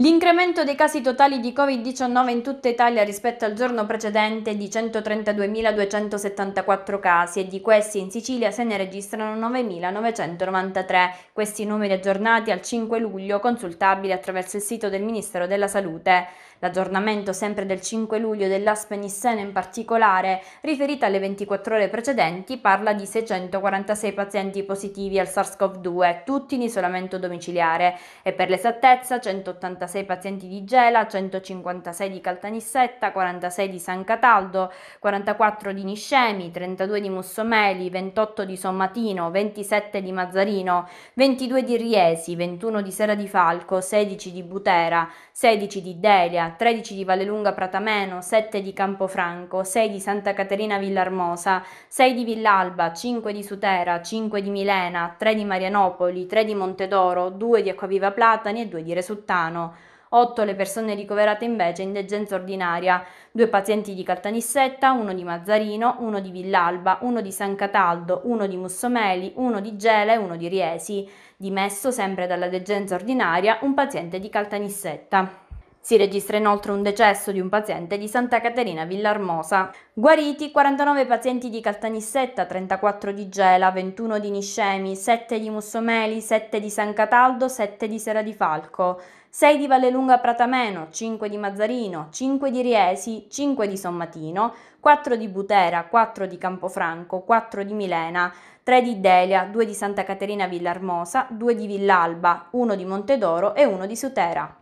L'incremento dei casi totali di Covid-19 in tutta Italia rispetto al giorno precedente è di 132.274 casi e di questi in Sicilia se ne registrano 9.993. Questi numeri aggiornati al 5 luglio consultabili attraverso il sito del Ministero della Salute. L'aggiornamento sempre del 5 luglio dell'Aspenissena in particolare, riferita alle 24 ore precedenti, parla di 646 pazienti positivi al SARS-CoV-2, tutti in isolamento domiciliare e per l'esattezza 186 146 pazienti di Gela, 156 di Caltanissetta, 46 di San Cataldo, 44 di Niscemi, 32 di Mussomeli, 28 di Sommatino, 27 di Mazzarino, 22 di Riesi, 21 di Sera di Falco, 16 di Butera, 16 di Delia, 13 di Vallelunga Pratameno, 7 di Campofranco, 6 di Santa Caterina Villarmosa, 6 di Villalba, 5 di Sutera, 5 di Milena, 3 di Marianopoli, 3 di Montedoro, 2 di Acquaviva Platani e 2 di Resuttano. 8 le persone ricoverate invece in degenza ordinaria, due pazienti di Caltanissetta, uno di Mazzarino, uno di Villalba, uno di San Cataldo, uno di Mussomeli, uno di Gela e uno di Riesi, dimesso sempre dalla degenza ordinaria un paziente di Caltanissetta. Si registra inoltre un decesso di un paziente di Santa Caterina Villarmosa. Guariti 49 pazienti di Caltanissetta, 34 di Gela, 21 di Niscemi, 7 di Mussomeli, 7 di San Cataldo, 7 di Sera di Falco, 6 di Vallelunga Pratameno, 5 di Mazzarino, 5 di Riesi, 5 di Sommatino, 4 di Butera, 4 di Campofranco, 4 di Milena, 3 di Delia, 2 di Santa Caterina Villarmosa, 2 di Villalba, 1 di Montedoro e 1 di Sutera.